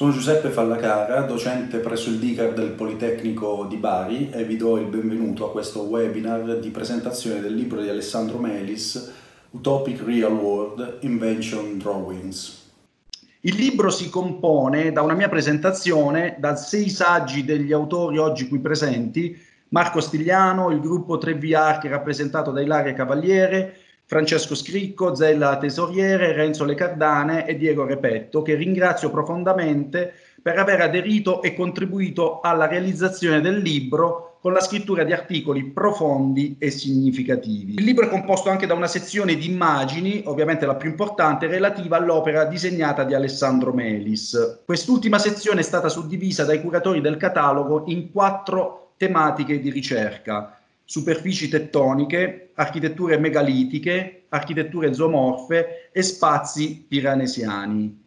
Sono Giuseppe Fallacara, docente presso il DICAR del Politecnico di Bari e vi do il benvenuto a questo webinar di presentazione del libro di Alessandro Melis Utopic Real World Invention Drawings. Il libro si compone da una mia presentazione, da sei saggi degli autori oggi qui presenti, Marco Stigliano, il gruppo 3VR che è rappresentato da Ilaria Cavaliere, Francesco Scricco, Zella Tesoriere, Renzo Le Cardane e Diego Repetto, che ringrazio profondamente per aver aderito e contribuito alla realizzazione del libro con la scrittura di articoli profondi e significativi. Il libro è composto anche da una sezione di immagini, ovviamente la più importante, relativa all'opera disegnata di Alessandro Melis. Quest'ultima sezione è stata suddivisa dai curatori del catalogo in quattro tematiche di ricerca superfici tettoniche, architetture megalitiche, architetture zoomorfe e spazi piranesiani.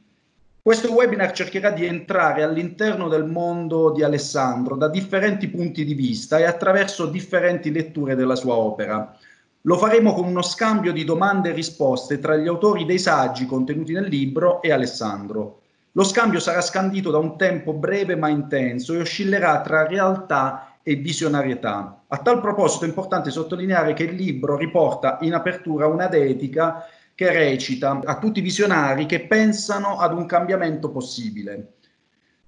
Questo webinar cercherà di entrare all'interno del mondo di Alessandro da differenti punti di vista e attraverso differenti letture della sua opera. Lo faremo con uno scambio di domande e risposte tra gli autori dei saggi contenuti nel libro e Alessandro. Lo scambio sarà scandito da un tempo breve ma intenso e oscillerà tra realtà e e visionarietà. A tal proposito è importante sottolineare che il libro riporta in apertura una dedica che recita a tutti i visionari che pensano ad un cambiamento possibile.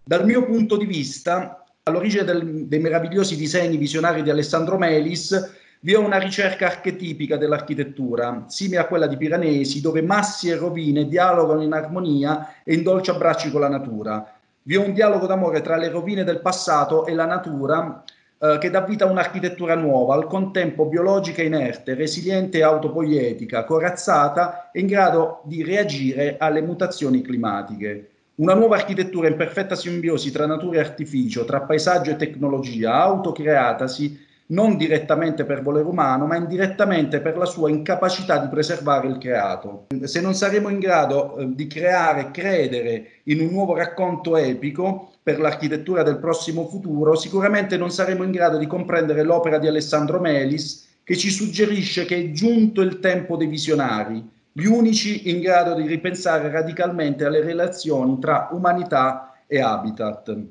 Dal mio punto di vista, all'origine del, dei meravigliosi disegni visionari di Alessandro Melis vi è una ricerca archetipica dell'architettura, simile a quella di Piranesi, dove massi e rovine dialogano in armonia e in dolci abbracci con la natura. Vi è un dialogo d'amore tra le rovine del passato e la natura eh, che dà vita a un'architettura nuova, al contempo biologica inerte, resiliente e autopoietica, corazzata e in grado di reagire alle mutazioni climatiche. Una nuova architettura in perfetta simbiosi tra natura e artificio, tra paesaggio e tecnologia, autocreatasi non direttamente per volere umano, ma indirettamente per la sua incapacità di preservare il creato. Se non saremo in grado eh, di creare e credere in un nuovo racconto epico per l'architettura del prossimo futuro, sicuramente non saremo in grado di comprendere l'opera di Alessandro Melis che ci suggerisce che è giunto il tempo dei visionari, gli unici in grado di ripensare radicalmente alle relazioni tra umanità e habitat.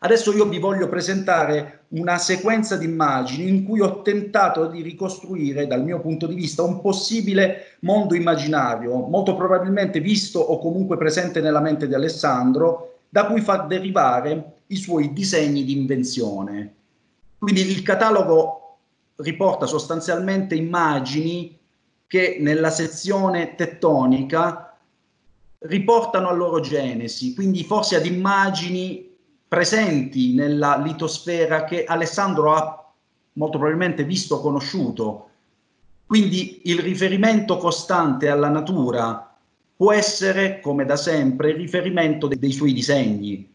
Adesso io vi voglio presentare una sequenza di immagini in cui ho tentato di ricostruire dal mio punto di vista un possibile mondo immaginario, molto probabilmente visto o comunque presente nella mente di Alessandro, da cui far derivare i suoi disegni di invenzione. Quindi il catalogo riporta sostanzialmente immagini che nella sezione tettonica riportano a loro genesi, quindi forse ad immagini presenti nella litosfera che Alessandro ha molto probabilmente visto, conosciuto. Quindi il riferimento costante alla natura può essere, come da sempre, il riferimento de- dei suoi disegni.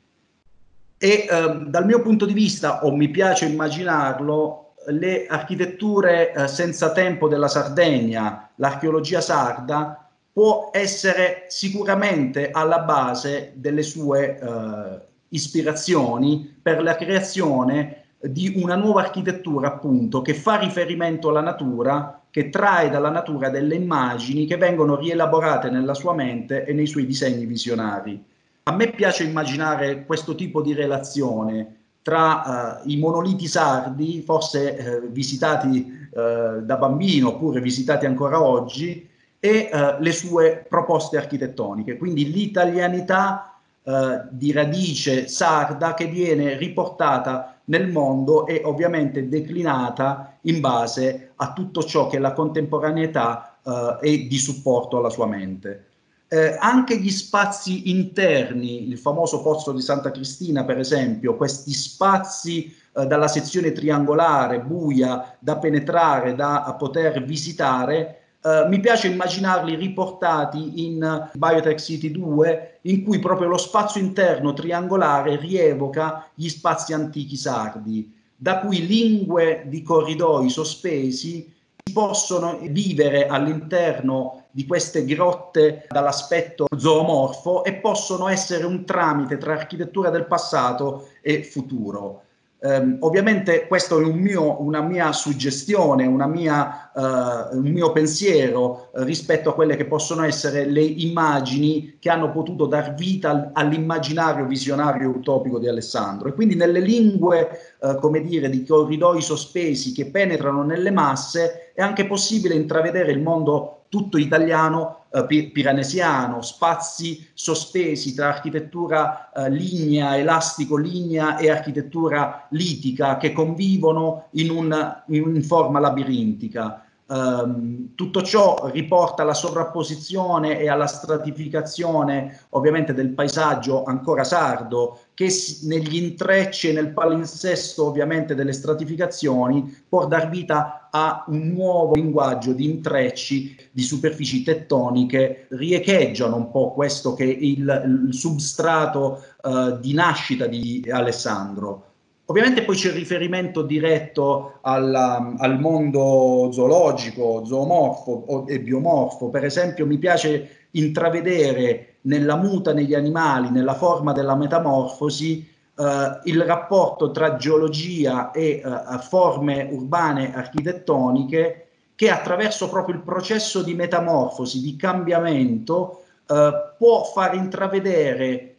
E eh, dal mio punto di vista, o mi piace immaginarlo, le architetture eh, senza tempo della Sardegna, l'archeologia sarda, può essere sicuramente alla base delle sue eh, ispirazioni per la creazione di una nuova architettura, appunto, che fa riferimento alla natura, che trae dalla natura delle immagini che vengono rielaborate nella sua mente e nei suoi disegni visionari. A me piace immaginare questo tipo di relazione tra eh, i monoliti sardi, forse eh, visitati eh, da bambino oppure visitati ancora oggi, e eh, le sue proposte architettoniche. Quindi l'italianità eh, di radice sarda che viene riportata nel mondo e ovviamente declinata in base a tutto ciò che la contemporaneità eh, è di supporto alla sua mente. Eh, anche gli spazi interni, il famoso Pozzo di Santa Cristina per esempio, questi spazi eh, dalla sezione triangolare, buia, da penetrare, da poter visitare, eh, mi piace immaginarli riportati in Biotech City 2, in cui proprio lo spazio interno triangolare rievoca gli spazi antichi sardi, da cui lingue di corridoi sospesi possono vivere all'interno di queste grotte dall'aspetto zoomorfo e possono essere un tramite tra architettura del passato e futuro. Um, ovviamente questo è un mio, una mia suggestione, una mia, uh, un mio pensiero uh, rispetto a quelle che possono essere le immagini che hanno potuto dar vita all'immaginario visionario utopico di Alessandro. E quindi nelle lingue eh, come dire, di corridoi sospesi che penetrano nelle masse, è anche possibile intravedere il mondo tutto italiano eh, pir- piranesiano, spazi sospesi tra architettura eh, lignea, elastico-lignea e architettura litica che convivono in, un, in forma labirintica. Um, tutto ciò riporta alla sovrapposizione e alla stratificazione ovviamente del paesaggio ancora sardo che negli intrecci e nel palinsesto ovviamente delle stratificazioni può dar vita a un nuovo linguaggio di intrecci di superfici tettoniche, riecheggiano un po' questo che è il, il substrato eh, di nascita di Alessandro. Ovviamente poi c'è il riferimento diretto alla, um, al mondo zoologico, zoomorfo e biomorfo. Per esempio mi piace intravedere nella muta negli animali, nella forma della metamorfosi, Uh, il rapporto tra geologia e uh, forme urbane architettoniche che attraverso proprio il processo di metamorfosi, di cambiamento, uh, può far intravedere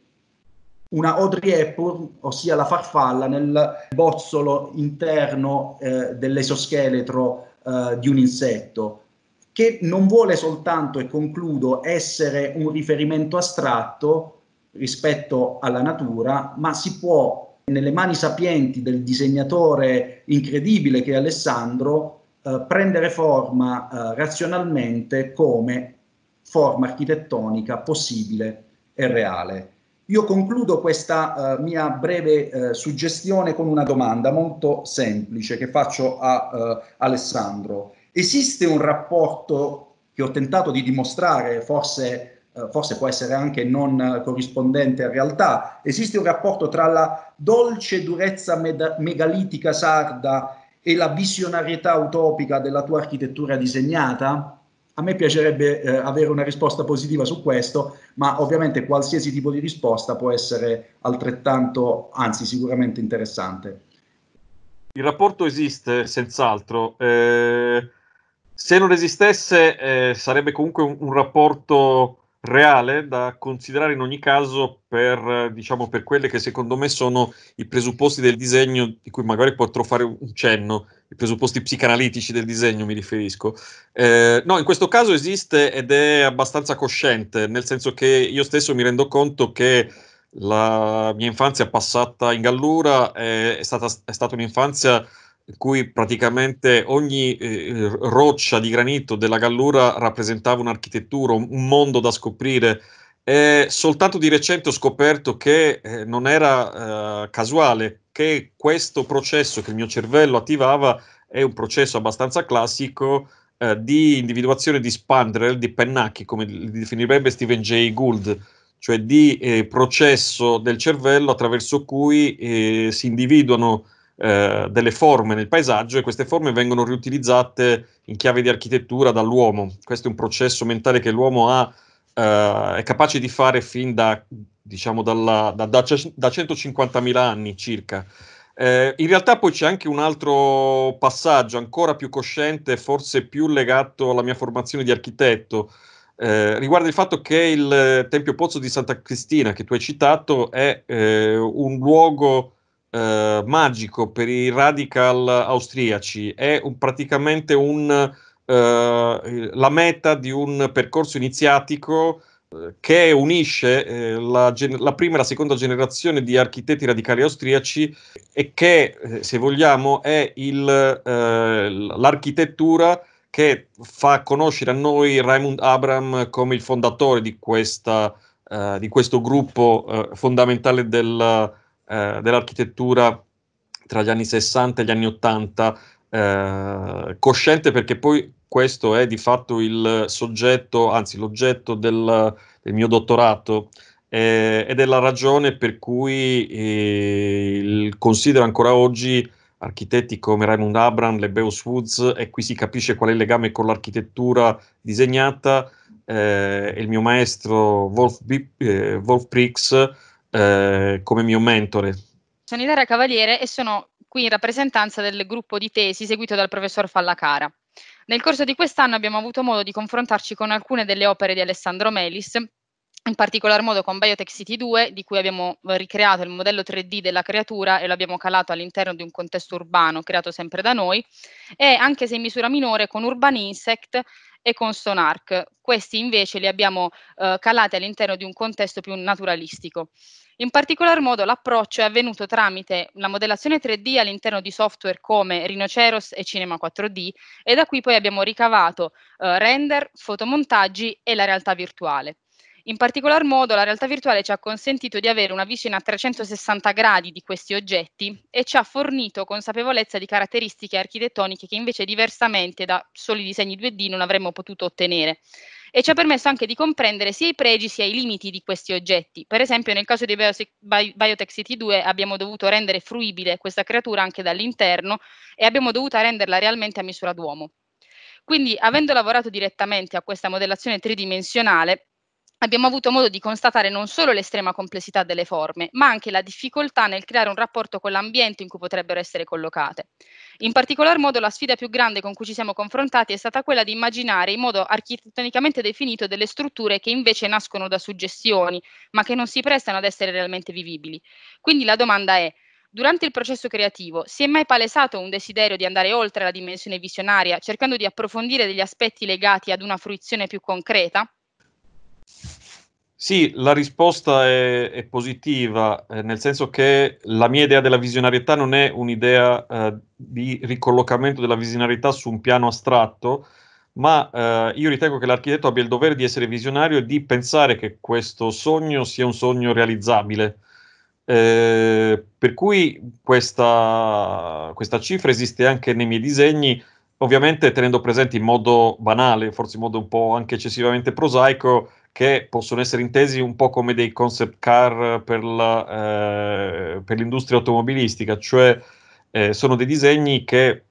una Audrey Hepburn, ossia la farfalla, nel bozzolo interno eh, dell'esoscheletro eh, di un insetto, che non vuole soltanto, e concludo, essere un riferimento astratto rispetto alla natura, ma si può, nelle mani sapienti del disegnatore incredibile che è Alessandro, eh, prendere forma eh, razionalmente come forma architettonica possibile e reale. Io concludo questa uh, mia breve uh, suggestione con una domanda molto semplice che faccio a uh, Alessandro. Esiste un rapporto che ho tentato di dimostrare, forse, forse può essere anche non corrispondente a realtà, esiste un rapporto tra la dolce durezza meda- megalitica sarda e la visionarietà utopica della tua architettura disegnata? A me piacerebbe eh, avere una risposta positiva su questo, ma ovviamente qualsiasi tipo di risposta può essere altrettanto, anzi sicuramente interessante. Il rapporto esiste, senz'altro. Eh, se non esistesse, eh, sarebbe comunque un, un rapporto reale da considerare in ogni caso per, diciamo, per quelli che secondo me sono i presupposti del disegno, di cui magari potrò fare un cenno, i presupposti psicanalitici del disegno mi riferisco. Eh, no, in questo caso esiste ed è abbastanza cosciente, nel senso che io stesso mi rendo conto che la mia infanzia passata in Gallura è, è stata, è stata un'infanzia in cui praticamente ogni eh, roccia di granito della Gallura rappresentava un'architettura, un mondo da scoprire. E soltanto di recente ho scoperto che eh, non era eh, casuale, che questo processo che il mio cervello attivava è un processo abbastanza classico eh, di individuazione di spandrel, di pennacchi, come li definirebbe Stephen Jay Gould, cioè di eh, processo del cervello attraverso cui eh, si individuano eh, delle forme nel paesaggio e queste forme vengono riutilizzate in chiave di architettura dall'uomo. Questo è un processo mentale che l'uomo ha, eh, è capace di fare fin da, diciamo, dalla, da, da, da 150.000 anni circa. Eh, in realtà poi c'è anche un altro passaggio ancora più cosciente, forse più legato alla mia formazione di architetto, eh, riguarda il fatto che il Tempio Pozzo di Santa Cristina, che tu hai citato, è eh, un luogo eh, magico per i radical austriaci, è un, praticamente un, eh, la meta di un percorso iniziatico eh, che unisce eh, la, la, prima e la seconda generazione di architetti radicali austriaci e che, eh, se vogliamo, è il, eh, l'architettura che fa conoscere a noi Raymond Abram come il fondatore di, questa, eh, di questo gruppo eh, fondamentale del, eh, dell'architettura tra gli anni 60 e gli anni 80, eh, cosciente perché poi questo è di fatto il soggetto, anzi l'oggetto del, del mio dottorato eh, ed è la ragione per cui eh, il, considero ancora oggi architetti come Raymond Abram, Lebeus Woods, e qui si capisce qual è il legame con l'architettura disegnata, eh, il mio maestro Wolf, B, eh, Wolf Prix eh, come mio mentore. Sono Ilaria Cavaliere e sono qui in rappresentanza del gruppo di tesi seguito dal professor Fallacara. Nel corso di quest'anno abbiamo avuto modo di confrontarci con alcune delle opere di Alessandro Melis, in particolar modo con Biotech City 2, di cui abbiamo ricreato il modello 3D della creatura e lo abbiamo calato all'interno di un contesto urbano creato sempre da noi, e anche se in misura minore con Urban Insect, e con Sonark. Questi invece li abbiamo eh, calati all'interno di un contesto più naturalistico. In particolar modo l'approccio è avvenuto tramite la modellazione 3D all'interno di software come Rhinoceros e Cinema 4D e da qui poi abbiamo ricavato eh, render, fotomontaggi e la realtà virtuale. In particolar modo la realtà virtuale ci ha consentito di avere una visione a 360 gradi di questi oggetti e ci ha fornito consapevolezza di caratteristiche architettoniche che invece diversamente da soli disegni 2D non avremmo potuto ottenere e ci ha permesso anche di comprendere sia i pregi sia i limiti di questi oggetti. Per esempio, nel caso di Biose- Bi- Biotech City 2 abbiamo dovuto rendere fruibile questa creatura anche dall'interno e abbiamo dovuto renderla realmente a misura d'uomo. Quindi, avendo lavorato direttamente a questa modellazione tridimensionale, abbiamo avuto modo di constatare non solo l'estrema complessità delle forme, ma anche la difficoltà nel creare un rapporto con l'ambiente in cui potrebbero essere collocate. In particolar modo la sfida più grande con cui ci siamo confrontati è stata quella di immaginare in modo architettonicamente definito delle strutture che invece nascono da suggestioni, ma che non si prestano ad essere realmente vivibili. Quindi la domanda è, Durante il processo creativo si è mai palesato un desiderio di andare oltre la dimensione visionaria, cercando di approfondire degli aspetti legati ad una fruizione più concreta? Sì, la risposta è, è positiva, eh, nel senso che la mia idea della visionarietà non è un'idea eh, di ricollocamento della visionarietà su un piano astratto, ma eh, io ritengo che l'architetto abbia il dovere di essere visionario e di pensare che questo sogno sia un sogno realizzabile. Eh, per cui questa, questa cifra esiste anche nei miei disegni, ovviamente tenendo presente in modo banale, forse in modo un po' anche eccessivamente prosaico, che possono essere intesi un po' come dei concept car per, la, eh, per l'industria automobilistica, cioè eh, sono dei disegni che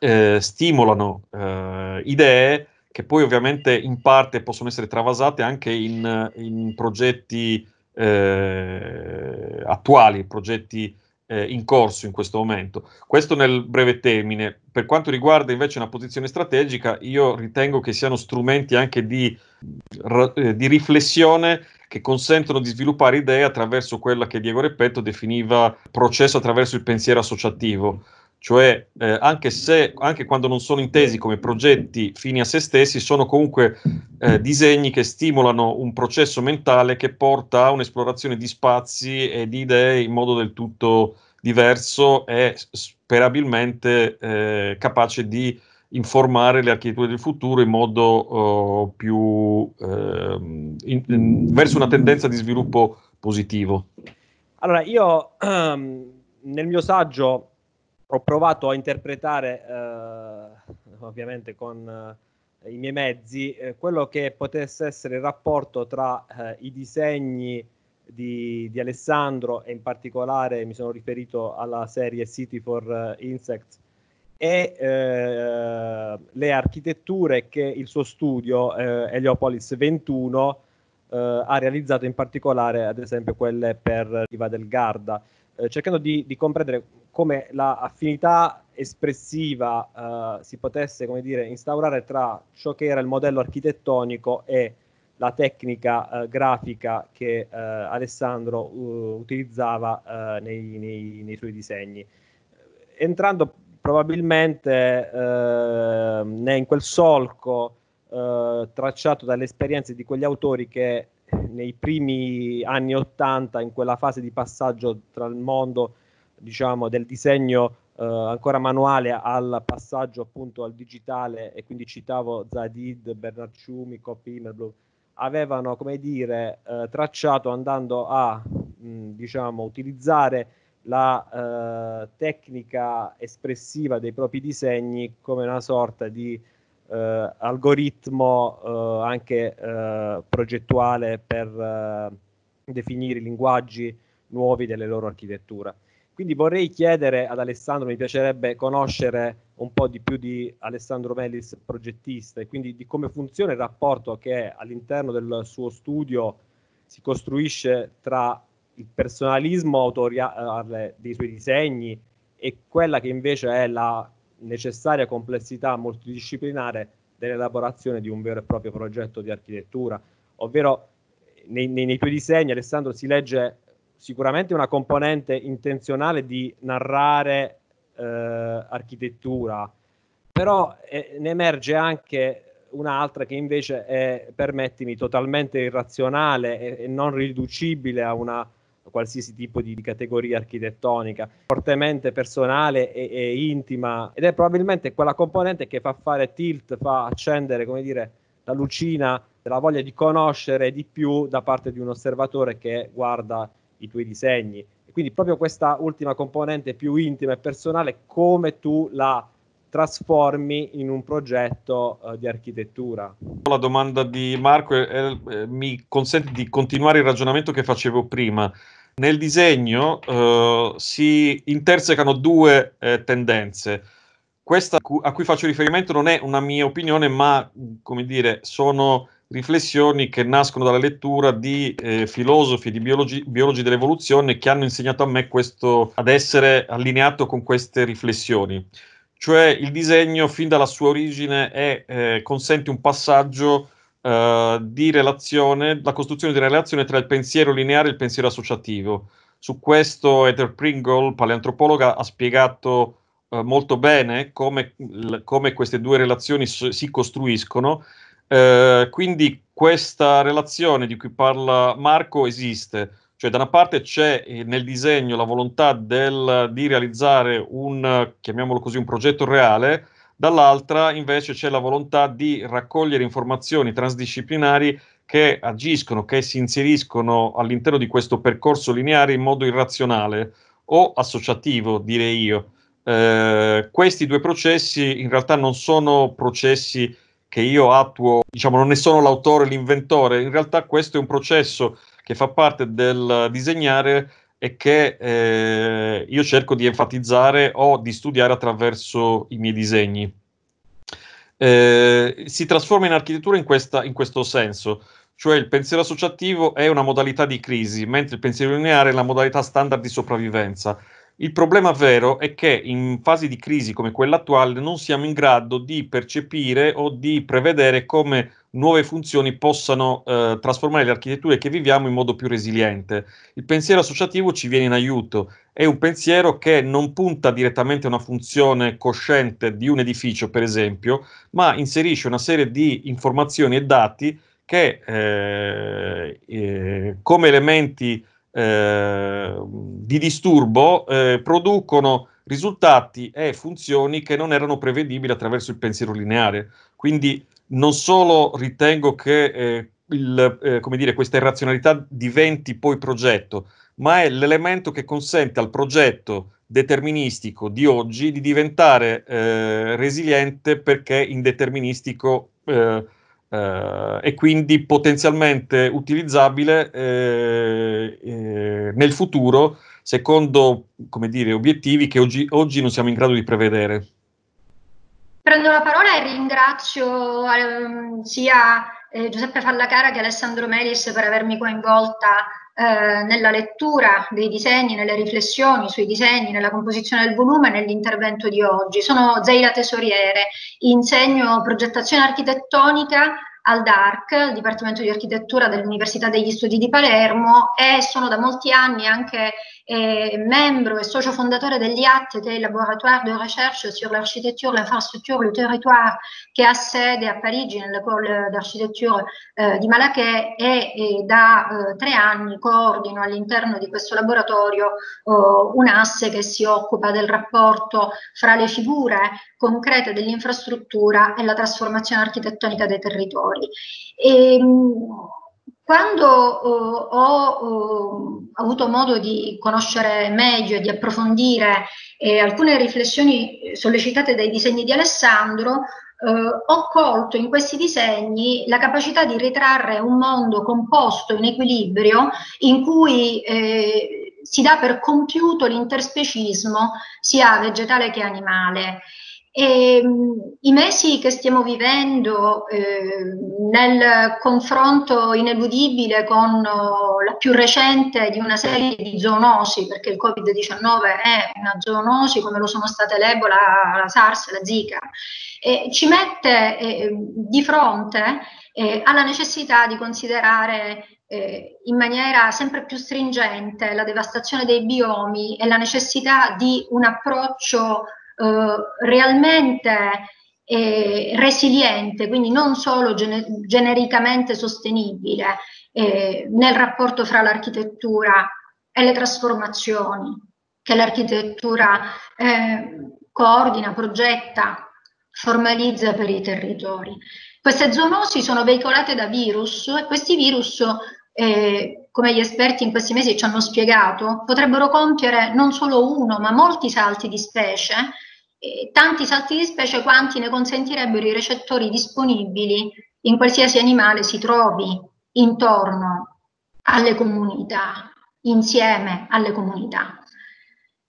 eh, stimolano eh, idee che poi ovviamente in parte possono essere travasate anche in, in progetti eh, attuali, progetti eh, in corso in questo momento. Questo nel breve termine. Per quanto riguarda invece una posizione strategica, io ritengo che siano strumenti anche di, eh, di riflessione che consentono di sviluppare idee attraverso quella che Diego Repetto definiva processo attraverso il pensiero associativo cioè eh, anche, se, anche quando non sono intesi come progetti fini a se stessi, sono comunque eh, disegni che stimolano un processo mentale che porta a un'esplorazione di spazi e di idee in modo del tutto diverso e sperabilmente eh, capace di informare le architetture del futuro in modo eh, più ehm, in, in, verso una tendenza di sviluppo positivo. Allora, io ehm, nel mio saggio ho provato a interpretare, eh, ovviamente con eh, i miei mezzi, eh, quello che potesse essere il rapporto tra i disegni di, di, Alessandro e in particolare mi sono riferito alla serie City for eh, Insects e eh, le architetture che il suo studio eh, Heliopolis 21 eh, ha realizzato in particolare ad esempio quelle per Riva del Garda eh, cercando di, di, comprendere come l'affinità la espressiva eh, si potesse come dire, instaurare tra ciò che era il modello architettonico e la tecnica eh, grafica che eh, Alessandro uh, utilizzava eh, nei, nei, nei, suoi disegni. Entrando probabilmente ehm, in quel solco eh, tracciato dalle esperienze di quegli autori che nei primi anni Ottanta, in quella fase di passaggio tra il mondo diciamo, del disegno eh, ancora manuale al passaggio appunto al digitale e quindi citavo Zadid, Bernard Ciumi, Coppi Immerblom, avevano, come dire, eh, tracciato andando a, mh, diciamo, utilizzare la eh, tecnica espressiva dei propri disegni come una sorta di eh, algoritmo eh, anche eh, progettuale per eh, definire i linguaggi nuovi delle loro architetture. Quindi vorrei chiedere ad Alessandro, mi piacerebbe conoscere un po' di più di Alessandro Melis, progettista, e quindi di come funziona il rapporto che all'interno del suo studio si costruisce tra il personalismo autoriale dei suoi disegni e quella che invece è la necessaria complessità multidisciplinare dell'elaborazione di un vero e proprio progetto di architettura. Ovvero nei, nei, nei tuoi disegni, Alessandro, si legge sicuramente una componente intenzionale di narrare eh, architettura, però eh, ne emerge anche un'altra che invece è, permettimi, totalmente irrazionale e, e non riducibile a una qualsiasi tipo di, di, categoria architettonica, fortemente personale e, e, intima ed è probabilmente quella componente che fa fare tilt, fa accendere, come dire, la lucina della voglia di conoscere di più da parte di un osservatore che guarda i tuoi disegni. E quindi proprio questa ultima componente più intima e personale, come tu la trasformi in un progetto uh, di architettura. La domanda di Marco è, eh, è, eh, mi consente di continuare il ragionamento che facevo prima. Nel disegno uh, si intersecano due eh, tendenze. Questa a cui faccio riferimento non è una mia opinione, ma come dire, sono riflessioni che nascono dalla lettura di eh, filosofi, di biologi, biologi dell'evoluzione che hanno insegnato a me questo, ad essere allineato con queste riflessioni. Cioè il disegno fin dalla sua origine è, eh, consente un passaggio eh, di relazione, la costruzione di una relazione tra il pensiero lineare e il pensiero associativo. Su questo Heather Pringle, paleantropologa, ha spiegato eh, molto bene come, come queste due relazioni si costruiscono eh, quindi questa relazione di cui parla Marco esiste, cioè da una parte c'è eh, nel disegno la volontà del, di realizzare un, chiamiamolo così, un progetto reale, dall'altra invece c'è la volontà di raccogliere informazioni transdisciplinari che agiscono, che si inseriscono all'interno di questo percorso lineare in modo irrazionale o associativo, direi io. Eh, questi due processi in realtà non sono processi che io attuo, diciamo non ne sono l'autore, l'inventore, in realtà questo è un processo che fa parte del disegnare e che eh, io cerco di enfatizzare o di studiare attraverso i miei disegni. Eh, si trasforma in architettura in, questa, in, questo senso, cioè il pensiero associativo è una modalità di crisi, mentre il pensiero lineare è la modalità standard di sopravvivenza. Il problema vero è che in fasi di crisi come quella attuale non siamo in grado di percepire o di prevedere come nuove funzioni possano eh, trasformare le architetture che viviamo in modo più resiliente. Il pensiero associativo ci viene in aiuto, è un pensiero che non punta direttamente a una funzione cosciente di un edificio, per esempio, ma inserisce una serie di informazioni e dati che eh, eh, come elementi eh, di disturbo eh, producono risultati e funzioni che non erano prevedibili attraverso il pensiero lineare. Quindi non solo ritengo che eh, il, eh, dire, questa irrazionalità diventi poi progetto, ma è l'elemento che consente al progetto deterministico di oggi di diventare eh, resiliente perché indeterministico eh, eh, e quindi potenzialmente utilizzabile eh, eh, nel futuro secondo dire, obiettivi che oggi, oggi non siamo in grado di prevedere. Prendo la parola e ringrazio ehm, sia eh, Giuseppe Fallacara che Alessandro Melis per avermi coinvolta eh, nella lettura dei disegni, nelle riflessioni sui disegni, nella composizione del volume, nell'intervento di oggi. Sono Zeila Tesoriere, insegno progettazione architettonica al DARC, Dipartimento di Architettura dell'Università degli Studi di Palermo e sono da molti anni anche est membro e socio fondatore fondateur de l'IAT, des Laboratoire de recherche sur l'architecture, l'infrastructure, le territoire, che ha sede a Parigi nell'École d'architettura eh, di Malaché, e, e da eh, tre anni coordino all'interno di questo laboratorio eh, un asse che si occupa del rapporto fra le figure concrete dell'infrastruttura e la trasformazione architettonica dei territori. E, ehm, mh, quando oh, ho oh, avuto modo di conoscere meglio e di approfondire eh, alcune riflessioni sollecitate dai disegni di Alessandro, eh, ho colto in questi disegni la capacità di ritrarre un mondo composto in equilibrio in cui eh, si dà per compiuto l'interspecismo sia vegetale che animale. E, ehm, I mesi che stiamo vivendo eh, nel confronto ineludibile con oh, la più recente di una serie di zoonosi, perché il Covid-19 è una zoonosi come lo sono state l'Ebola, la SARS, la Zika, eh, ci mette eh, di fronte eh, alla necessità di considerare eh, in maniera sempre più stringente la devastazione dei biomi e la necessità di un approccio eh, realmente resiliente, quindi non solo gene- genericamente sostenibile eh, nel rapporto fra l'architettura e le trasformazioni che l'architettura eh, coordina, progetta, formalizza per i territori. Queste zoonosi sono veicolate da virus e questi virus, eh, come gli esperti in questi mesi ci hanno spiegato, potrebbero compiere non solo uno ma molti salti di specie eh, tanti salti di specie quanti ne consentirebbero i recettori disponibili in qualsiasi animale si trovi intorno alle comunità, insieme alle comunità.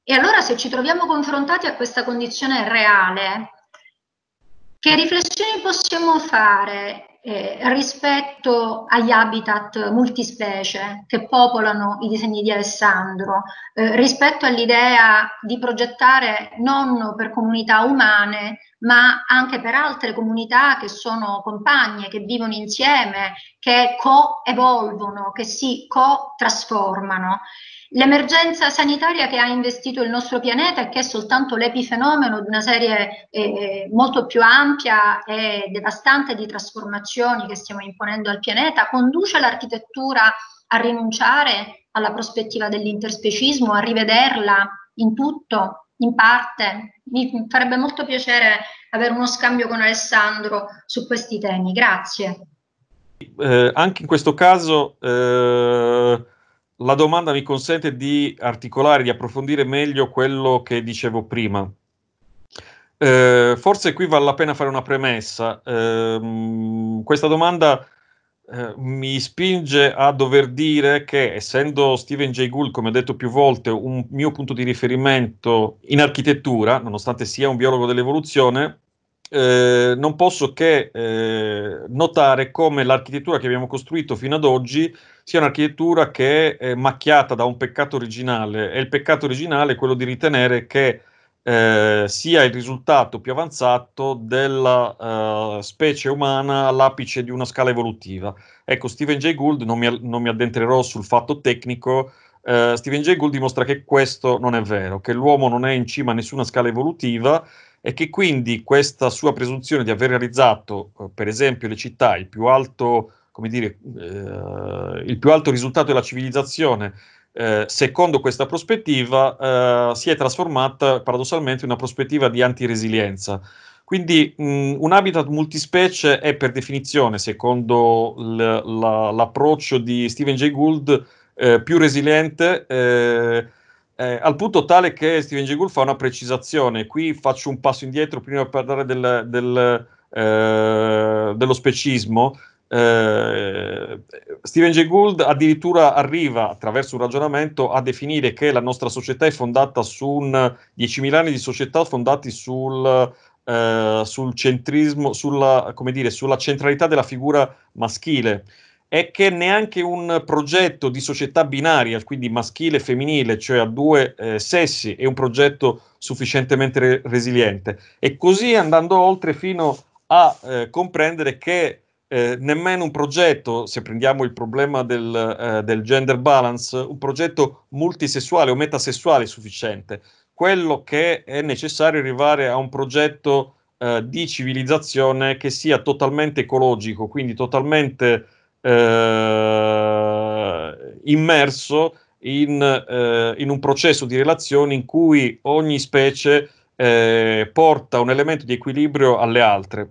E allora se ci troviamo confrontati a questa condizione reale, che riflessioni possiamo fare eh, rispetto agli habitat multispecie che popolano i disegni di Alessandro, eh, rispetto all'idea di progettare non per comunità umane, ma anche per altre comunità che sono compagne, che vivono insieme, che coevolvono, che si co-trasformano. L'emergenza sanitaria che ha investito il nostro pianeta e che è soltanto l'epifenomeno di una serie eh, eh, molto più ampia e devastante di trasformazioni che stiamo imponendo al pianeta conduce l'architettura a rinunciare alla prospettiva dell'interspecismo, a rivederla in tutto, in parte. Mi farebbe molto piacere avere uno scambio con Alessandro su questi temi. Grazie. Eh, anche in questo caso... Eh la domanda mi consente di articolare, di approfondire meglio quello che dicevo prima. Eh, forse qui vale la pena fare una premessa. Eh, questa domanda eh, mi spinge a dover dire che, essendo Steven J. Gould, come ho detto più volte, un mio punto di riferimento in architettura, nonostante sia un biologo dell'evoluzione, eh, non posso che eh, notare come l'architettura che abbiamo costruito fino ad oggi sia un'architettura che è macchiata da un peccato originale e il peccato originale è quello di ritenere che eh, sia il risultato più avanzato della eh, specie umana all'apice di una scala evolutiva. Ecco, Stephen Jay Gould, non mi, non mi addentrerò sul fatto tecnico, eh, Stephen Jay Gould dimostra che questo non è vero, che l'uomo non è in cima a nessuna scala evolutiva e che quindi questa sua presunzione di aver realizzato, eh, per esempio, le città, il più alto, dire, eh, il più alto risultato della civilizzazione, eh, secondo questa prospettiva, eh, si è trasformata paradossalmente in una prospettiva di antiresilienza. Quindi mh, un habitat multispecie è per definizione, secondo l- la- l'approccio di Stephen Jay Gould, eh, più resiliente eh, eh, al punto tale che Steven J. Gould fa una precisazione. Qui faccio un passo indietro prima di parlare del, del, eh, dello specismo. Eh, Steven Jay Gould addirittura arriva attraverso un ragionamento a definire che la nostra società è fondata su un 10.000 anni di società fondati sul, eh, sul centrismo, sulla, dire, sulla centralità della figura maschile è che neanche un progetto di società binaria, quindi maschile e femminile, cioè a due eh, sessi, è un progetto sufficientemente re- resiliente. E così andando oltre fino a eh, comprendere che eh, nemmeno un progetto, se prendiamo il problema del, eh, del gender balance, un progetto multisessuale o metasessuale è sufficiente. Quello che è necessario è arrivare a un progetto eh, di civilizzazione che sia totalmente ecologico, quindi totalmente eh, immerso in, eh, in, un processo di relazioni in cui ogni specie eh, porta un elemento di equilibrio alle altre.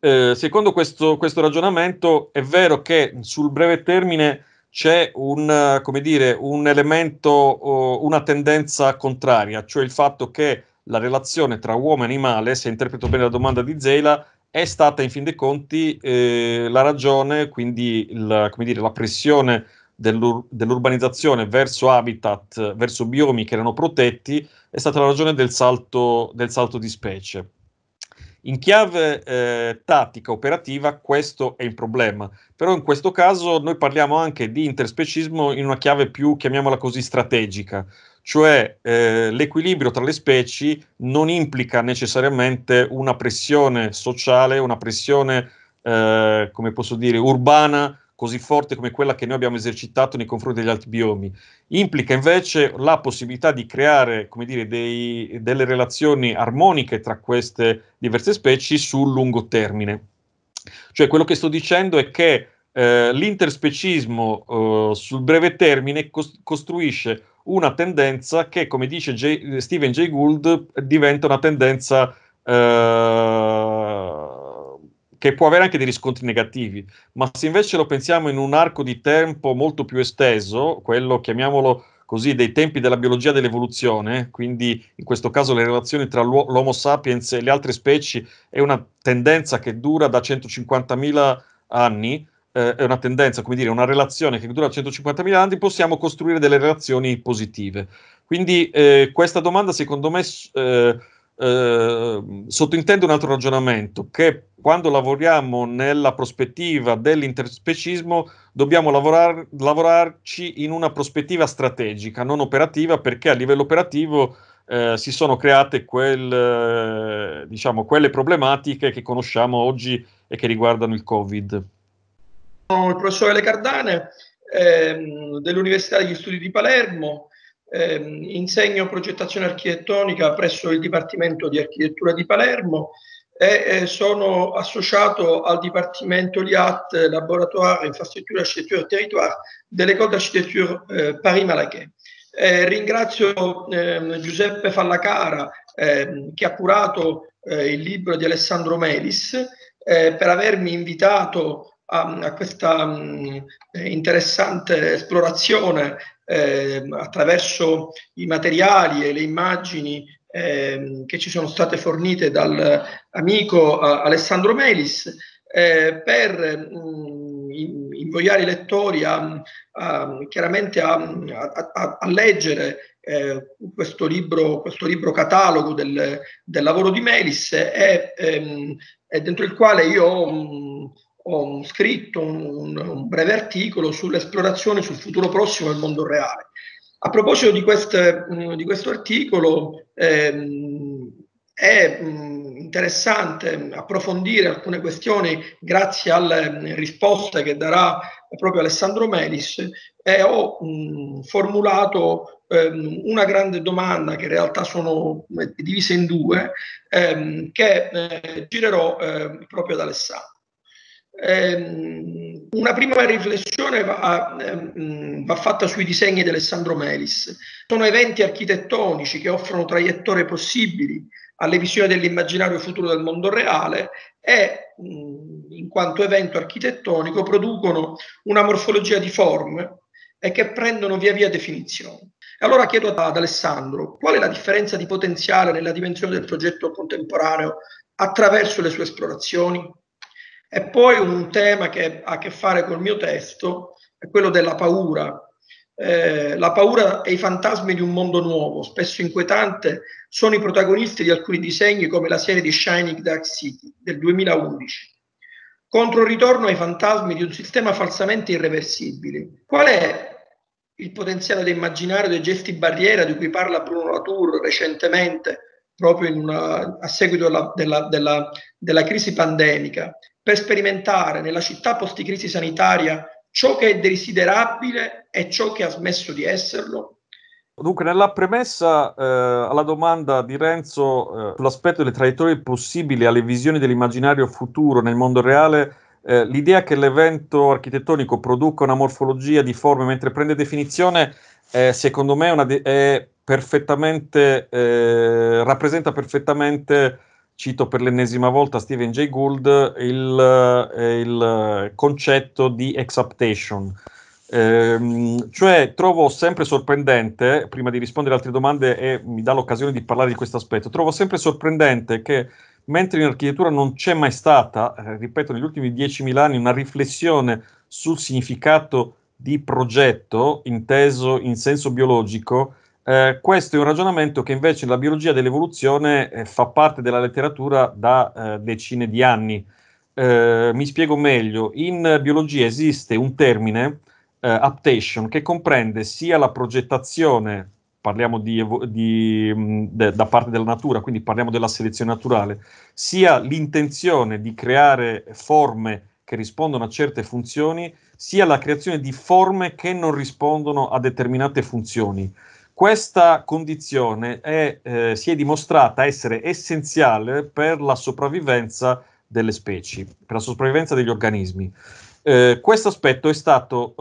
Eh, secondo questo, questo, ragionamento è vero che sul breve termine c'è un, dire, un elemento, una tendenza contraria, cioè il fatto che la relazione tra uomo e animale, se interpreto bene la domanda di Zeila, è stata in fin dei conti eh, la ragione, quindi il, dire, la pressione dell'ur- dell'urbanizzazione verso habitat, verso biomi che erano protetti, è stata la ragione del salto, del salto di specie. In chiave eh, tattica operativa questo è il problema, però in questo caso noi parliamo anche di interspecismo in una chiave più, chiamiamola così, strategica, cioè eh, l'equilibrio tra le specie non implica necessariamente una pressione sociale, una pressione, eh, come posso dire, urbana così forte come quella che noi abbiamo esercitato nei confronti degli altri biomi. Implica invece la possibilità di creare, come dire, dei, delle relazioni armoniche tra queste diverse specie sul lungo termine. Cioè quello che sto dicendo è che eh, l'interspecismo eh, sul breve termine cost- costruisce una tendenza che, come dice J- Steven J. Gould, diventa una tendenza eh, che può avere anche dei riscontri negativi. Ma se invece lo pensiamo in un arco di tempo molto più esteso, quello chiamiamolo così dei tempi della biologia dell'evoluzione, quindi in questo caso le relazioni tra l'Homo sapiens e le altre specie è una tendenza che dura da 150.000 anni, eh, è una tendenza, come dire, una relazione che dura 150.000 anni, possiamo costruire delle relazioni positive. Quindi eh, questa domanda, secondo me, eh, eh, sottintende un altro ragionamento, che quando lavoriamo nella prospettiva dell'interspecismo dobbiamo lavorar- lavorarci in una prospettiva strategica, non operativa, perché a livello operativo eh, si sono create quel, eh, diciamo, quelle problematiche che conosciamo oggi e che riguardano il Covid. Sono il professore Le Cardane ehm, dell'Università degli Studi di Palermo, ehm, insegno progettazione architettonica presso il Dipartimento di Architettura di Palermo e eh, sono associato al Dipartimento LIAT, Laboratoire Infrastrutture Architetture Territoire dell'École d'Architecture eh, Paris-Malaquais. Eh, ringrazio ehm, Giuseppe Fallacara ehm, che ha curato eh, il libro di Alessandro Melis eh, per avermi invitato a, um, a questa mh, um, eh, interessante esplorazione eh, attraverso i materiali e le immagini eh, che ci sono state fornite dall'amico eh, Alessandro Melis eh, per mh, mm, invogliare i lettori a, a, chiaramente a, leggere eh, questo libro, questo, libro, catalogo del, del, lavoro di Melis e, ehm, dentro il quale io mh, mm, ho scritto un, un breve articolo sull'esplorazione sul futuro prossimo del mondo reale. A proposito di, queste, mm, di questo articolo, ehm, è mm, interessante approfondire alcune questioni grazie alle mm, risposte che darà proprio Alessandro Melis e ho mh, formulato ehm, una grande domanda che in realtà sono eh, divise in due ehm, che eh, girerò eh, proprio ad Alessandro. Eh, una prima riflessione va, ehm, va, fatta sui disegni di Alessandro Melis. Sono eventi architettonici che offrono traiettorie possibili alle visioni dell'immaginario futuro del mondo reale e, in quanto evento architettonico, producono una morfologia di forme e che prendono via via definizione. allora chiedo ad Alessandro qual è la differenza di potenziale nella dimensione del progetto contemporaneo attraverso le sue esplorazioni? E poi un tema che ha a che fare col mio testo è quello della paura. Eh, la paura e i fantasmi di un mondo nuovo, spesso inquietante, sono i protagonisti di alcuni disegni come la serie di Shining Dark City del 2011. Contro il ritorno ai fantasmi di un sistema falsamente irreversibile. Qual è il potenziale da immaginare dei gesti barriera di cui parla Bruno Latour recentemente, proprio una, a seguito della, della, della, della crisi pandemica, per sperimentare nella città post-crisi sanitaria ciò che è desiderabile e ciò che ha smesso di esserlo? Dunque, nella premessa eh, alla domanda di Renzo eh, sull'aspetto delle traiettorie possibili alle visioni dell'immaginario futuro nel mondo reale, eh, l'idea che l'evento architettonico produca una morfologia di forme mentre prende definizione, eh, secondo me, de- perfettamente, eh, rappresenta perfettamente cito per l'ennesima volta Steven Jay Gould, il, eh, il eh, concetto di exaptation. Ehm, cioè, trovo sempre sorprendente, prima di rispondere ad altre domande e mi dà l'occasione di parlare di questo aspetto, trovo sempre sorprendente che mentre in architettura non c'è mai stata, eh, ripeto, negli ultimi 10.000 anni una riflessione sul significato di progetto inteso in senso biologico, eh, questo è un ragionamento che invece la biologia dell'evoluzione eh, fa parte della letteratura da eh, decine di anni. Eh, mi spiego meglio, in biologia esiste un termine, aptation, eh, che comprende sia la progettazione, parliamo di, di, mm, de, da parte della natura, quindi parliamo della selezione naturale, sia l'intenzione di creare forme che rispondono a certe funzioni, sia la creazione di forme che non rispondono a determinate funzioni. Questa condizione è, eh, si è dimostrata essere essenziale per la sopravvivenza delle specie, per la sopravvivenza degli organismi. Eh, questo aspetto è stato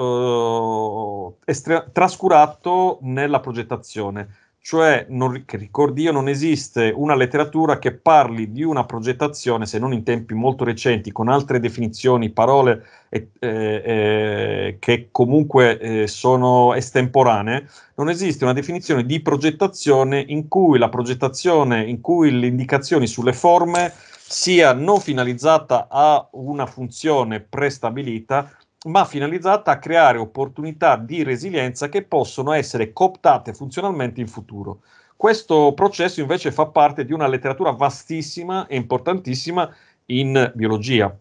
eh, estra- trascurato nella progettazione cioè non, che ricordi io non esiste una letteratura che parli di una progettazione, se non in tempi molto recenti, con altre definizioni, parole eh, eh, che comunque eh, sono estemporanee, non esiste una definizione di progettazione in cui la progettazione, in cui le indicazioni sulle forme sia non finalizzata a una funzione prestabilita, ma finalizzata a creare opportunità di resilienza che possono essere cooptate funzionalmente in futuro. Questo processo invece fa parte di una letteratura vastissima e importantissima in biologia.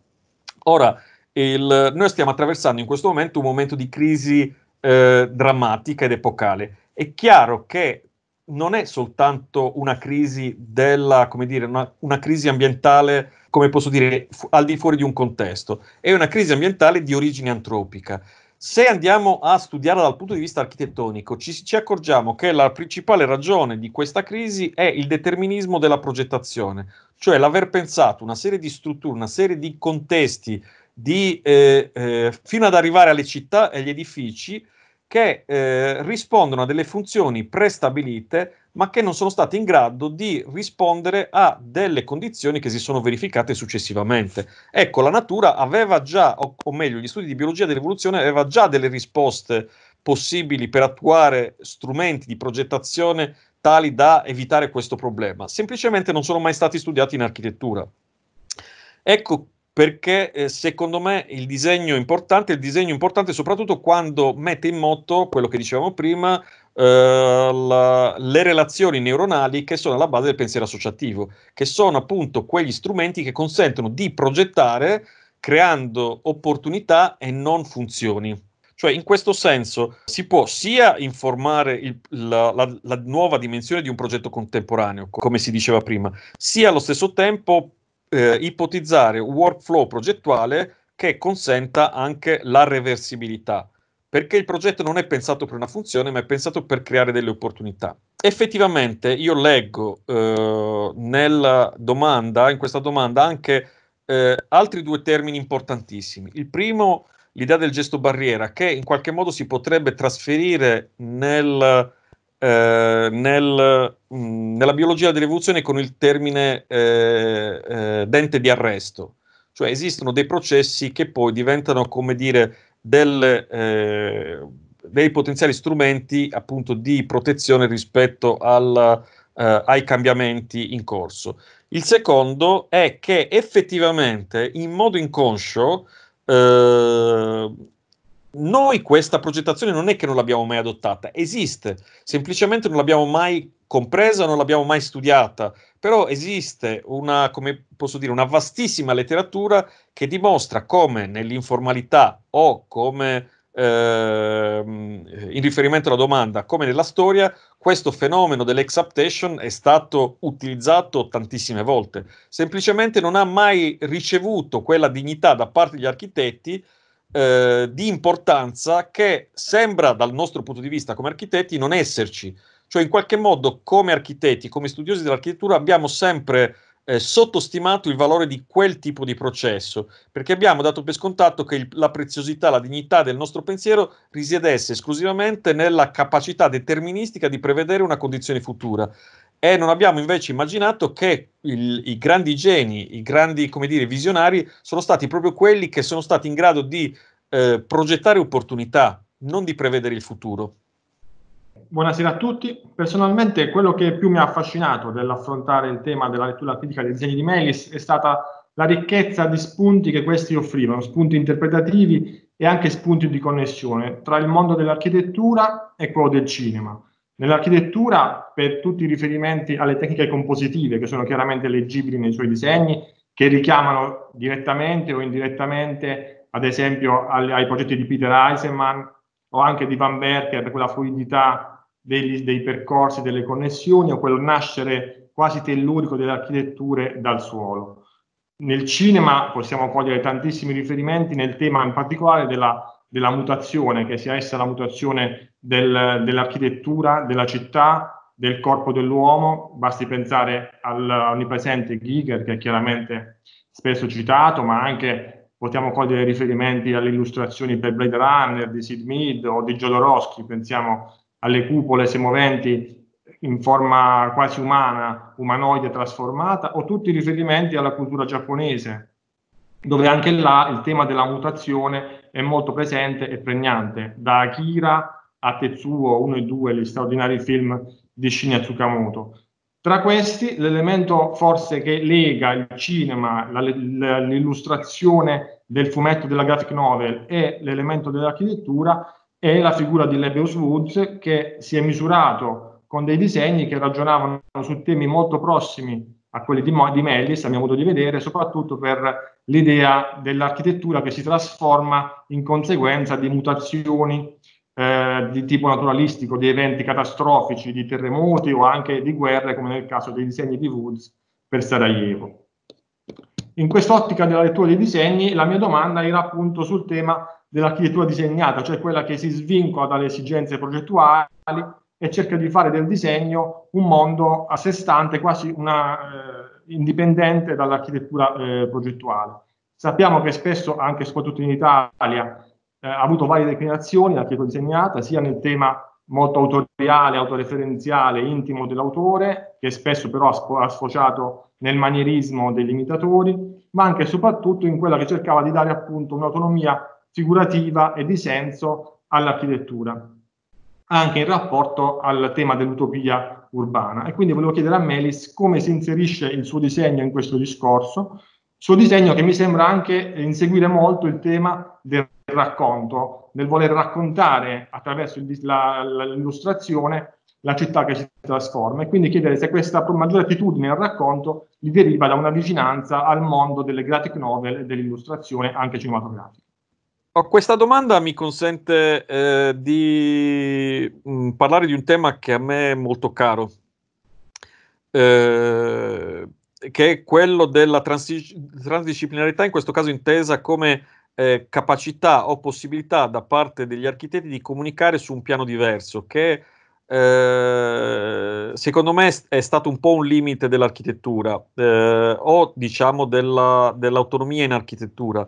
Ora, il, noi stiamo attraversando in questo momento un momento di crisi eh, drammatica ed epocale. È chiaro che non è soltanto una crisi della, come dire, una, una crisi ambientale, come posso dire, fu- al di fuori di un contesto, è una crisi ambientale di origine antropica. Se andiamo a studiarla dal punto di vista architettonico, ci, ci accorgiamo che la principale ragione di questa crisi è il determinismo della progettazione, cioè l'aver pensato una serie di strutture, una serie di contesti, di, eh, eh, fino ad arrivare alle città e agli edifici, che eh, rispondono a delle funzioni prestabilite ma che non sono state in grado di rispondere a delle condizioni che si sono verificate successivamente. Ecco, la natura aveva già, o, o meglio, gli studi di biologia dell'evoluzione aveva già delle risposte possibili per attuare strumenti di progettazione tali da evitare questo problema, semplicemente non sono mai stati studiati in architettura. Ecco perché eh, secondo me il disegno importante è il disegno importante soprattutto quando mette in moto quello che dicevamo prima, eh, la, le relazioni neuronali che sono alla base del pensiero associativo, che sono appunto quegli strumenti che consentono di progettare creando opportunità e non funzioni. Cioè, in questo senso si può sia informare il, la, la, la nuova dimensione di un progetto contemporaneo, come si diceva prima, sia allo stesso tempo eh, ipotizzare un workflow progettuale che consenta anche la reversibilità, perché il progetto non è pensato per una funzione, ma è pensato per creare delle opportunità. Effettivamente io leggo eh, nella domanda, in questa domanda, anche eh, altri due termini importantissimi. Il primo, l'idea del gesto barriera, che in qualche modo si potrebbe trasferire nel eh, nel, mh, mm, nella biologia dell'evoluzione con il termine eh, eh, dente di arresto, cioè esistono dei processi che poi diventano, come dire, del, eh, dei potenziali strumenti appunto di protezione rispetto al, eh, ai cambiamenti in corso. Il secondo è che effettivamente in modo inconscio noi questa progettazione non è che non l'abbiamo mai adottata, esiste, semplicemente non l'abbiamo mai compresa, non l'abbiamo mai studiata, però esiste una, come posso dire, una vastissima letteratura che dimostra come nell'informalità o come eh, in riferimento alla domanda, come nella storia, questo fenomeno dell'exaptation è stato utilizzato tantissime volte, semplicemente non ha mai ricevuto quella dignità da parte degli architetti eh, di importanza che sembra dal nostro punto di vista come architetti non esserci. Cioè in qualche modo come architetti, come studiosi dell'architettura abbiamo sempre eh, sottostimato il valore di quel tipo di processo, perché abbiamo dato per scontato che il, la preziosità, la dignità del nostro pensiero risiedesse esclusivamente nella capacità deterministica di prevedere una condizione futura e non abbiamo invece immaginato che il, i grandi geni, i grandi dire, visionari sono stati proprio quelli che sono stati in grado di eh, progettare opportunità, non di prevedere il futuro. Buonasera a tutti. Personalmente quello che più mi ha affascinato dell'affrontare il tema della lettura critica dei disegni di Melis è stata la ricchezza di spunti che questi offrivano, spunti interpretativi e anche spunti di connessione tra il mondo dell'architettura e quello del cinema. Nell'architettura, per tutti i riferimenti alle tecniche compositive, che sono chiaramente leggibili nei suoi disegni, che richiamano direttamente o indirettamente, ad esempio, al, ai progetti di Peter Eisenman o anche di Van Berker per quella fluidità degli, dei percorsi, delle connessioni o quel nascere quasi tellurico delle architetture dal suolo. Nel cinema possiamo cogliere tantissimi riferimenti nel tema in particolare della della mutazione, che sia essa la mutazione del, dell'architettura, della città, del corpo dell'uomo, basti pensare all'onnipresente Giger che è chiaramente spesso citato, ma anche possiamo cogliere riferimenti alle illustrazioni per Blade Runner di Sid Mead o di Jodorowsky, pensiamo alle cupole semoventi in forma quasi umana, umanoide trasformata, o tutti i riferimenti alla cultura giapponese, dove anche là il tema della mutazione è molto presente e pregnante, da Akira a Tetsuo 1 e 2, gli straordinari film di Shinya Tsukamoto. Tra questi, l'elemento forse che lega il cinema, la, la, l'illustrazione del fumetto della graphic novel e l'elemento dell'architettura è la figura di Lebeus Woods che si è misurato con dei disegni che ragionavano su temi molto prossimi a quelli di, di Mellis, a mio modo di vedere, soprattutto per l'idea dell'architettura che si trasforma in conseguenza di mutazioni eh, di tipo naturalistico, di eventi catastrofici, di terremoti o anche di guerre, come nel caso dei disegni di Woods per Sarajevo. In quest'ottica della lettura dei disegni, la mia domanda era appunto sul tema dell'architettura disegnata, cioè quella che si svincola dalle esigenze progettuali e cerca di fare del disegno un mondo a sé stante, quasi una, eh, indipendente dall'architettura eh, progettuale. Sappiamo che spesso, anche soprattutto in Italia, eh, ha avuto varie declinazioni l'architettura disegnata, sia nel tema molto autoriale, autoreferenziale, intimo dell'autore, che spesso però ha sfociato nel manierismo dei limitatori, ma anche e soprattutto in quella che cercava di dare appunto un'autonomia figurativa e di senso all'architettura anche in rapporto al tema dell'utopia urbana. E quindi volevo chiedere a Melis come si inserisce il suo disegno in questo discorso, suo disegno che mi sembra anche inseguire molto il tema del racconto, nel voler raccontare attraverso il, la, l'illustrazione la città che si trasforma e quindi chiedere se questa maggiore attitudine al racconto gli deriva da una vicinanza al mondo delle graphic novel e dell'illustrazione anche cinematografica questa domanda mi consente eh, di mh, mm, parlare di un tema che a me è molto caro, eh, che è quello della transi- transdisciplinarità, in questo caso intesa come eh, capacità o possibilità da parte degli architetti di comunicare su un piano diverso, che eh, secondo me è stato un po' un limite dell'architettura eh, o diciamo della, dell'autonomia in architettura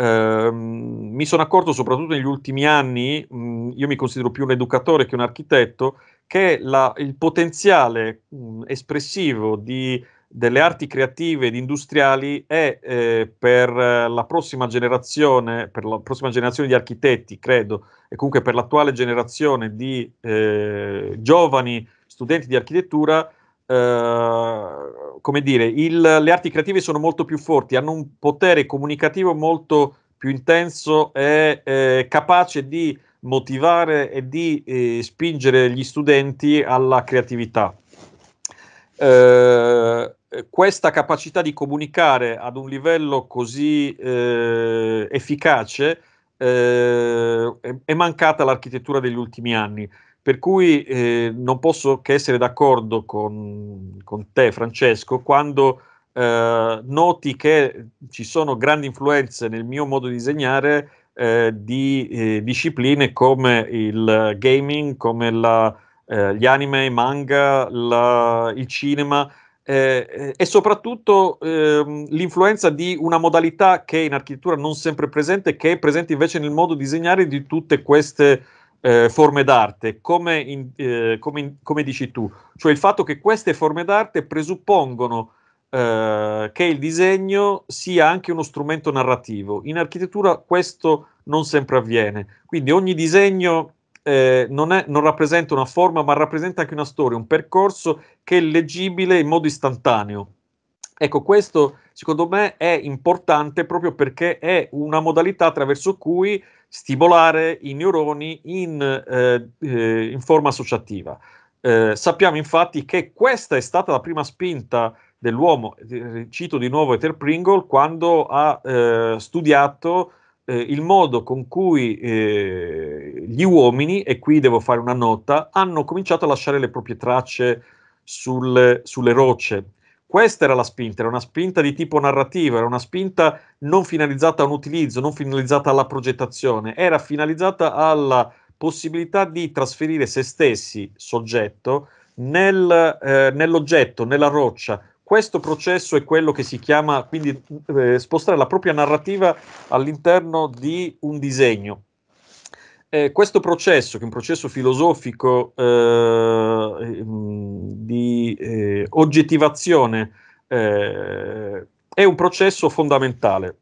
Ehm, mi sono accorto soprattutto negli ultimi anni, mh, io mi considero più un educatore che un architetto, che la, il potenziale mh, espressivo di, delle arti creative ed industriali è eh, per, la prossima generazione, per la prossima generazione di architetti, credo, e comunque per l'attuale generazione di eh, giovani studenti di architettura, eh, come dire, il, le arti creative sono molto più forti, hanno un potere comunicativo molto più intenso e eh, capace di motivare e di eh, spingere gli studenti alla creatività. Eh, questa capacità di comunicare ad un livello così eh, efficace eh, è, è mancata all'architettura degli ultimi anni per cui eh, non posso che essere d'accordo con, con te, Francesco, quando eh, noti che ci sono grandi influenze nel mio modo di disegnare eh, di eh, discipline come il gaming, come la, eh, gli anime, i manga, la, il cinema. Eh, eh, e soprattutto ehm, l'influenza di una modalità che in architettura non sempre è presente, che è presente invece nel modo di disegnare di tutte queste eh, forme d'arte, come, in, eh, come, in, come, dici tu, cioè il fatto che queste forme d'arte presuppongono eh, che il disegno sia anche uno strumento narrativo. In architettura questo non sempre avviene, quindi ogni disegno eh, non, è, non, rappresenta una forma, ma rappresenta anche una storia, un percorso che è leggibile in modo istantaneo. Ecco, questo secondo me è importante proprio perché è una modalità attraverso cui stimolare i neuroni in, eh, eh in forma associativa. Eh, sappiamo infatti che questa è stata la prima spinta dell'uomo, eh, cito di nuovo Ether Pringle, quando ha eh, studiato il modo con cui gli uomini, e qui devo fare una nota, hanno cominciato a lasciare le proprie tracce sul, sulle rocce questa era la spinta, era una spinta di tipo narrativo, era una spinta non finalizzata a un utilizzo, non finalizzata alla progettazione, era finalizzata alla possibilità di trasferire se stessi, soggetto, nel, eh, nell'oggetto, nella roccia. Questo processo è quello che si chiama, quindi, eh, spostare la propria narrativa all'interno di un disegno eh, questo processo, che è un processo filosofico eh, mm, di eh, oggettivazione, eh, è un processo fondamentale.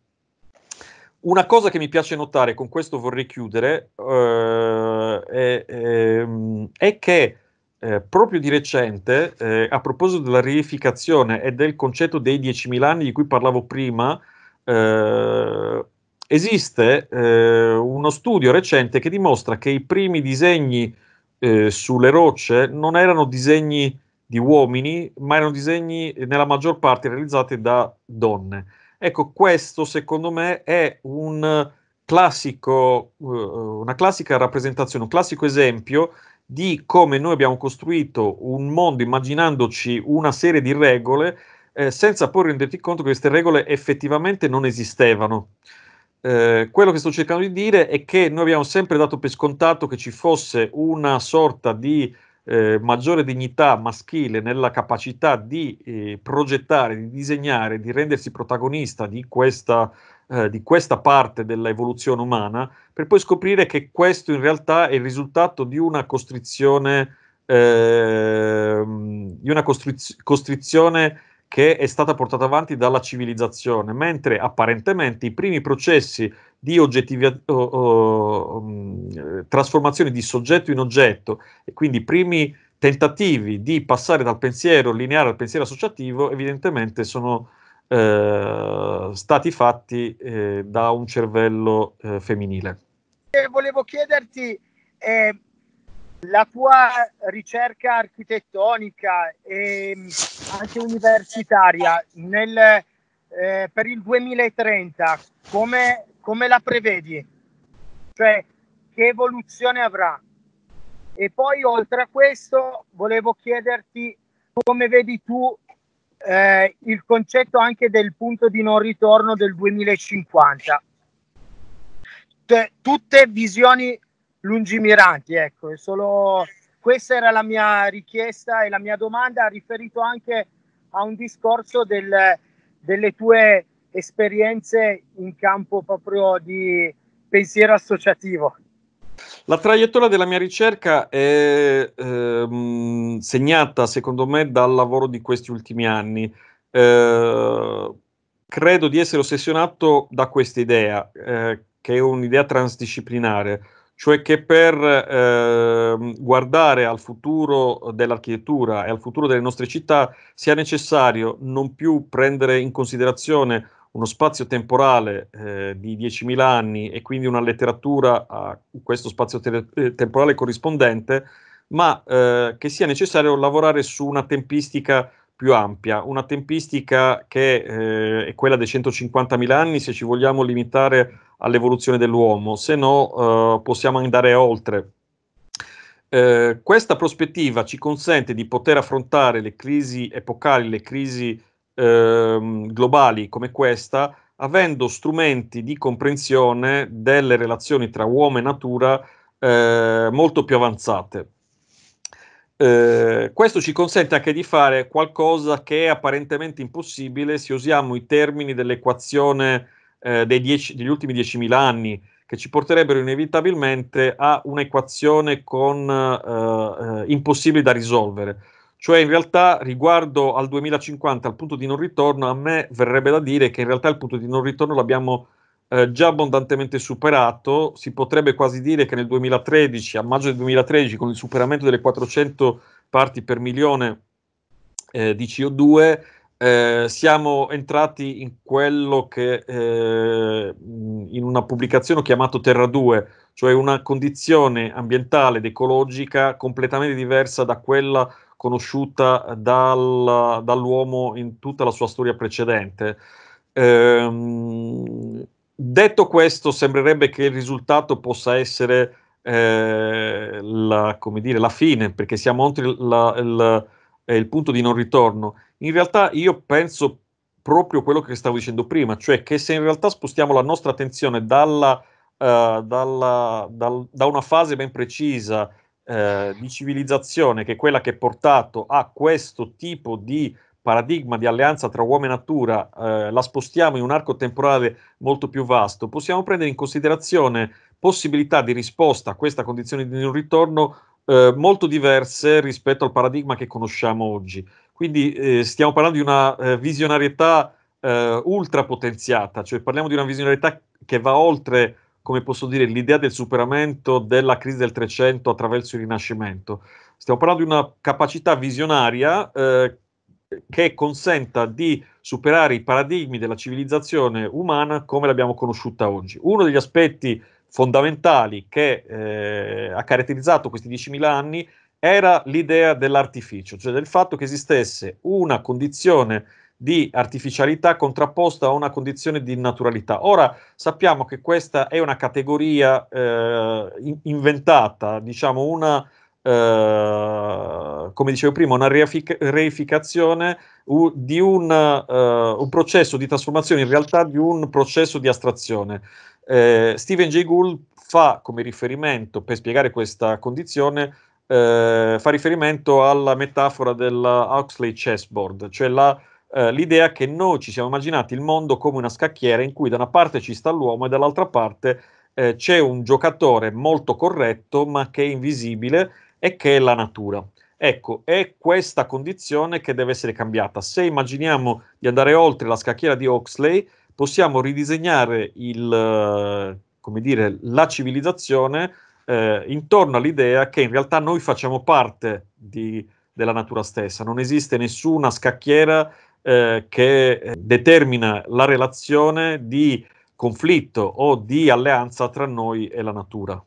Una cosa che mi piace notare, con questo vorrei chiudere, eh, è, ehm, è, che eh, proprio di recente, a proposito della reificazione e del concetto dei 10.000 anni di cui parlavo prima, eh, esiste eh, uno studio recente che dimostra che i primi disegni eh, sulle rocce non erano disegni di uomini, ma erano disegni eh, nella maggior parte realizzati da donne. Ecco, questo secondo me è un classico, eh, una classica rappresentazione, un classico esempio di come noi abbiamo costruito un mondo immaginandoci una serie di regole eh, senza poi renderti conto che queste regole effettivamente non esistevano. Eh, quello che sto cercando di dire è che noi abbiamo sempre dato per scontato che ci fosse una sorta di eh, maggiore dignità maschile nella capacità di eh, progettare, di disegnare, di rendersi protagonista di questa, eh, di questa parte dell'evoluzione umana, per poi scoprire che questo in realtà è il risultato di una costrizione, ehm, di una costriz- costrizione che è stata portata avanti dalla civilizzazione, mentre apparentemente i primi processi di oggettivia- o, o, mm, eh, trasformazione di soggetto in oggetto, e quindi i primi tentativi di passare dal pensiero lineare al pensiero associativo, evidentemente sono eh, stati fatti eh, da un cervello eh, femminile. Eh, volevo chiederti eh, la tua ricerca architettonica e anche universitaria nel, eh, per il 2030 come, come, la prevedi? Cioè, che evoluzione avrà? E poi oltre a questo volevo chiederti come vedi tu eh, il concetto anche del punto di non ritorno del 2050. T- tutte visioni lungimiranti, ecco, è solo questa era la mia richiesta e la mia domanda riferito anche a un discorso del, delle tue esperienze in campo proprio di pensiero associativo. La traiettoria della mia ricerca è ehm, segnata, secondo me, dal lavoro di questi ultimi anni. Eh, credo di essere ossessionato da questa idea, eh, che è un'idea transdisciplinare cioè che per eh, guardare al futuro dell'architettura e al futuro delle nostre città sia necessario non più prendere in considerazione uno spazio temporale eh, di 10.000 anni e quindi una letteratura a questo spazio te- eh, temporale corrispondente, ma eh, che sia necessario lavorare su una tempistica più ampia, una tempistica che eh, è quella dei 150.000 anni se ci vogliamo limitare all'evoluzione dell'uomo, se no eh, possiamo andare oltre. Eh, questa prospettiva ci consente di poter affrontare le crisi epocali, le crisi ehm, globali come questa, avendo strumenti di comprensione delle relazioni tra uomo e natura eh, molto più avanzate. Eh, questo ci consente anche di fare qualcosa che è apparentemente impossibile se usiamo i termini dell'equazione eh, dieci, degli ultimi 10.000 anni, che ci porterebbero inevitabilmente a un'equazione con eh, eh impossibili da risolvere. Cioè, in realtà, riguardo al 2050, al punto di non ritorno, a me verrebbe da dire che in realtà il punto di non ritorno l'abbiamo eh, già abbondantemente superato, si potrebbe quasi dire che nel 2013, a maggio del 2013, con il superamento delle 400 parti per milione eh, di CO2, eh, siamo entrati in quello che eh, in una pubblicazione ho chiamato Terra 2, cioè una condizione ambientale ed ecologica completamente diversa da quella conosciuta dal, dall'uomo in tutta la sua storia precedente. Eh, Detto questo, sembrerebbe che il risultato possa essere eh, la, dire, la, fine, perché siamo oltre la, la, eh, il punto di non ritorno. In realtà io penso proprio quello che stavo dicendo prima, cioè che se in realtà spostiamo la nostra attenzione dalla, uh, dalla, dal, da una fase ben precisa uh, di civilizzazione, che è quella che ha portato a questo tipo di paradigma di alleanza tra uomo e natura eh, la spostiamo in un arco temporale molto più vasto, possiamo prendere in considerazione possibilità di risposta a questa condizione di non ritorno eh, molto diverse rispetto al paradigma che conosciamo oggi. Quindi eh, stiamo parlando di una eh, visionarietà eh, ultra potenziata, cioè parliamo di una visionarietà che va oltre, come posso dire, l'idea del superamento della crisi del Trecento attraverso il Rinascimento. Stiamo parlando di una capacità visionaria eh, che consenta di superare i paradigmi della civilizzazione umana come l'abbiamo conosciuta oggi. Uno degli aspetti fondamentali che eh, ha caratterizzato questi 10.000 anni era l'idea dell'artificio, cioè del fatto che esistesse una condizione di artificialità contrapposta a una condizione di naturalità. Ora sappiamo che questa è una categoria eh, inventata, diciamo una eh, come dicevo prima, una reific- reificazione u- di un, uh, un, processo di trasformazione, in realtà di un processo di astrazione. Eh, Steven J. Gould fa come riferimento, per spiegare questa condizione, eh, fa riferimento alla metafora dell'Huxley chessboard, cioè la, eh, l'idea che noi ci siamo immaginati il mondo come una scacchiera in cui da una parte ci sta l'uomo e dall'altra parte eh, c'è un giocatore molto corretto ma che è invisibile e che è la natura. Ecco, è questa condizione che deve essere cambiata. Se immaginiamo di andare oltre la scacchiera di Oxley, possiamo ridisegnare il, eh, dire, la civilizzazione eh, intorno all'idea che in realtà noi facciamo parte di, della natura stessa. Non esiste nessuna scacchiera eh, che eh, determina la relazione di conflitto o di alleanza tra noi e la natura.